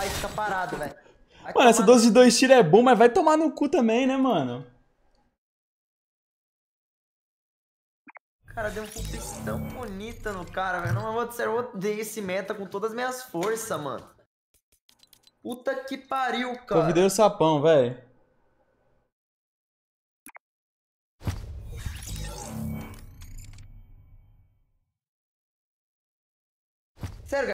matar e fica parado, velho. Mano, essa 12 de 2 tiros é bom, mas vai tomar no cu também, né, mano? Cara, deu um pulpix tão bonita no cara, velho. Não, vou dizer, eu odeio esse meta com todas as minhas forças, mano. Puta que pariu, cara. Convidei o sapão, velho.